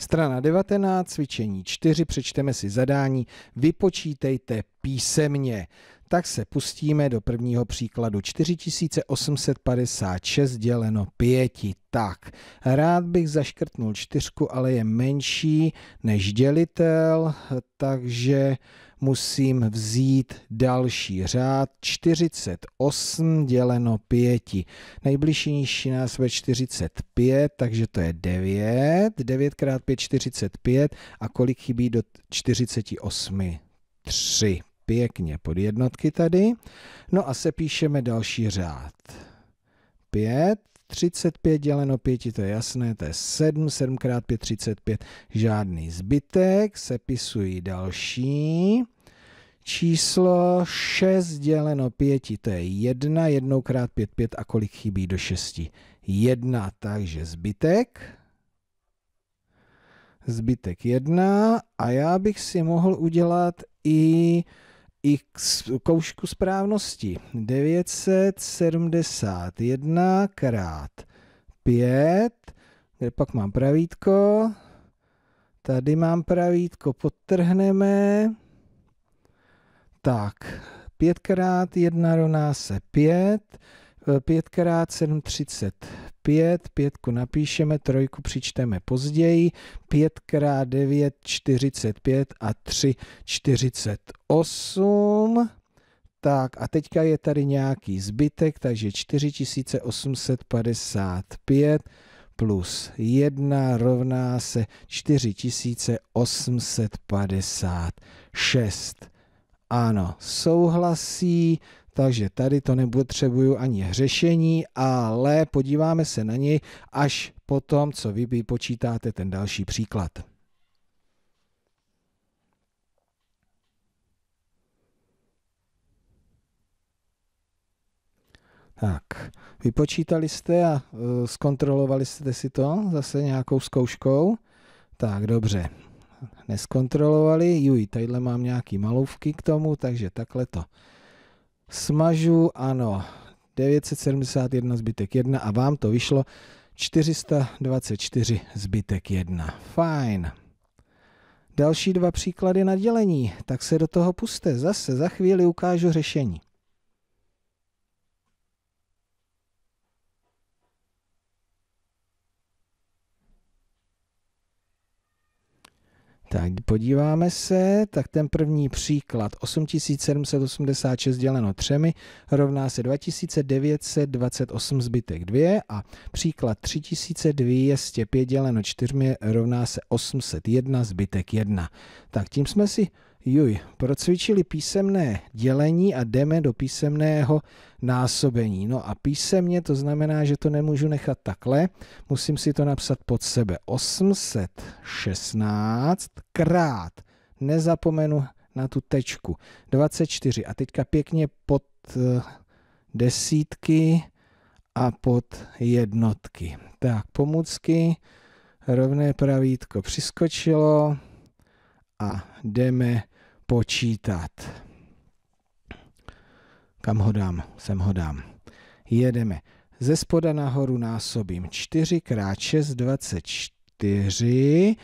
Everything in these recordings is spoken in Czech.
Strana 19, cvičení 4, přečteme si zadání, vypočítejte písemně. Tak se pustíme do prvního příkladu 4856 děleno 5. Tak, rád bych zaškrtnul čtyřku, ale je menší než dělitel, takže musím vzít další řád 48 děleno 5. Nejbližší nižší nás ve 45, takže to je 9. 9 x 5 45 a kolik chybí do 48? 3. Pěkně pod jednotky tady. No a se píšeme další řád. 5, 35 děleno 5, to je jasné, to je 7, 7 x 5, 35, žádný zbytek, sepisuji další. Číslo 6 děleno 5, to je 1, 1 x 5, 5 a kolik chybí do 6? 1, takže zbytek. Zbytek 1 a já bych si mohl udělat i x koušku správnosti. 971 krát 5, kde pak mám pravítko, tady mám pravítko, podtrhneme, tak, 5 krát 1 rovná se 5, 5 pětkrát 7,35, pětku napíšeme, trojku přičteme později, pětkrát 9, 45 a 3, 48. Tak a teďka je tady nějaký zbytek, takže 4855 plus 1 rovná se 4856. Ano, souhlasí, takže tady to nepotřebuju ani hřešení, ale podíváme se na něj až po tom, co vy vypočítáte ten další příklad. Tak, vypočítali jste a e, zkontrolovali jste si to zase nějakou zkouškou? Tak, dobře. Neskontrolovali, juj, tadyhle mám nějaký malouvky k tomu, takže takhle to Smažu, ano, 971 zbytek 1 a vám to vyšlo 424 zbytek 1. Fajn. Další dva příklady na dělení, tak se do toho puste. Zase za chvíli ukážu řešení. Tak podíváme se, tak ten první příklad 8786 děleno třemi rovná se 2928 zbytek 2 a příklad 3205 děleno čtyřmi rovná se 801 zbytek 1. Tak tím jsme si Juj, procvičili písemné dělení a jdeme do písemného násobení. No a písemně to znamená, že to nemůžu nechat takhle, musím si to napsat pod sebe. 816 krát, nezapomenu na tu tečku, 24. A teďka pěkně pod eh, desítky a pod jednotky. Tak, pomůcky, rovné pravítko přiskočilo a jdeme počítat. Kam ho dám? Sem ho dám. Jedeme. Ze spoda nahoru násobím 4 x 6, 24.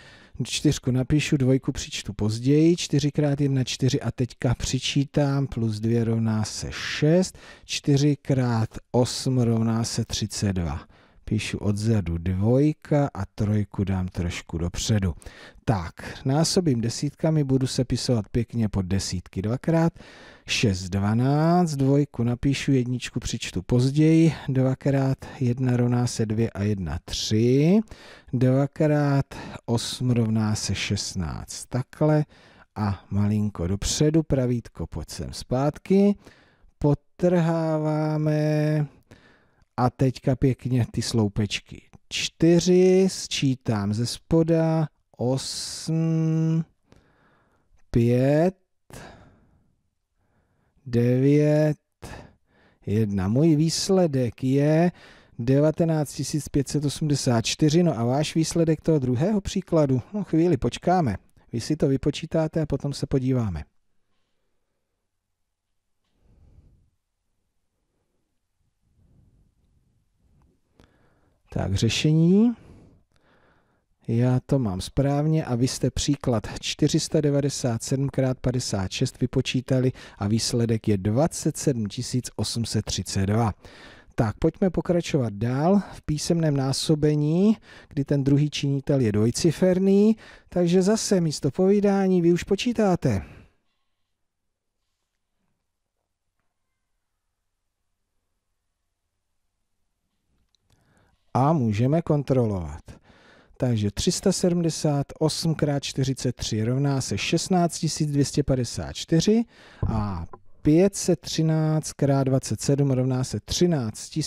Čtyřku napíšu, dvojku přičtu později, 4 x 1, 4 a teďka přičítám, plus 2 rovná se 6, 4 x 8 rovná se 32 píšu odzadu dvojka a trojku dám trošku dopředu. Tak, násobím desítkami, budu se pisovat pěkně pod desítky dvakrát. 6, 12, dvojku napíšu, jedničku přičtu později, dvakrát 1 rovná se 2 a 1, 3, dvakrát 8 rovná se 16, takhle a malinko dopředu, pravítko pojď sem zpátky, potrháváme a teďka pěkně ty sloupečky. Čtyři sčítám ze spoda, osm, pět, devět, jedna. Můj výsledek je 19584, no a váš výsledek toho druhého příkladu? No chvíli, počkáme. Vy si to vypočítáte a potom se podíváme. Tak, řešení. Já to mám správně a vy jste příklad 497 x 56 vypočítali a výsledek je 27 832. Tak, pojďme pokračovat dál v písemném násobení, kdy ten druhý činitel je dvojciferný, takže zase místo povídání vy už počítáte. a můžeme kontrolovat. Takže 378 x 43 rovná se 16 254 a 513 x 27 rovná se 13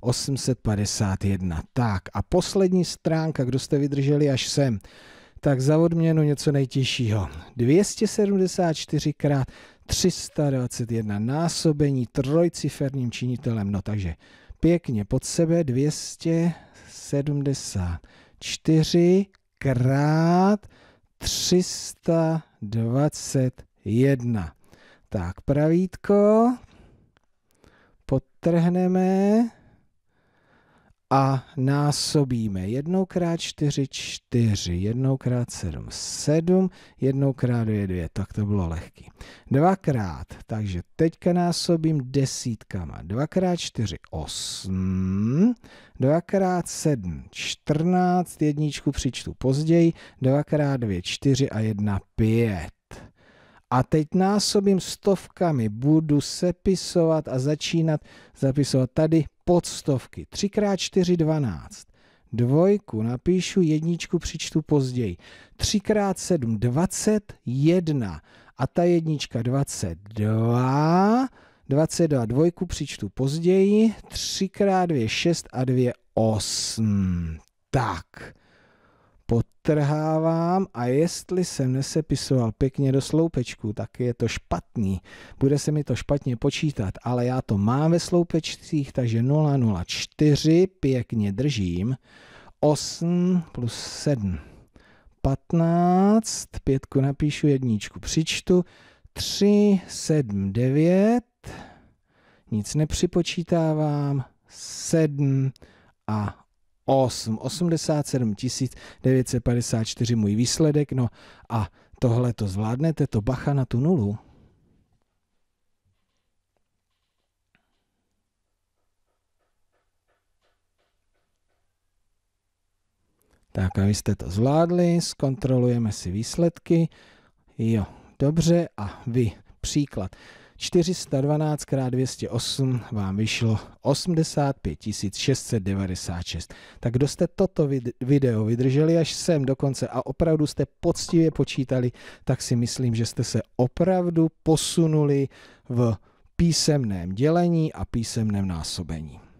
851. Tak a poslední stránka, kdo jste vydrželi až sem, tak za odměnu něco nejtěžšího. 274 x 321 násobení trojciferním činitelem, no takže pěkně pod sebe 274 krát 321. Tak pravítko podtrhneme a násobíme. jednou krát 4, 4, jednou krát 7, 7, jednou krát 2, 2, tak to bylo lehký. Dvakrát, takže teďka násobím desítkama. Dvakrát 4, 8, dvakrát 7, 14, jedničku přičtu později, dvakrát 2, 4 a 1, 5. A teď násobím stovkami, budu sepisovat a začínat zapisovat tady pod stovky. 3 x 4, 12. Dvojku napíšu, jedničku přičtu později. 3 x 7, 21. A ta jednička 22. 22 dvojku přičtu později, 3 x 2, 6 a 2, 8. Tak potrhávám a jestli jsem nesepisoval pěkně do sloupečku, tak je to špatný. Bude se mi to špatně počítat, ale já to mám ve sloupečcích, takže 0,04 pěkně držím. 8 plus 7. 15, pětku napíšu, jedničku přičtu, 3, 7, 9, nic nepřipočítávám, 7 a 8, 87 954 můj výsledek, no a tohle to zvládnete, to bacha na tu nulu. Tak a vy jste to zvládli, zkontrolujeme si výsledky. Jo, dobře a vy příklad. 412 x 208 vám vyšlo 85 696. Tak kdo jste toto video vydrželi až sem dokonce a opravdu jste poctivě počítali, tak si myslím, že jste se opravdu posunuli v písemném dělení a písemném násobení.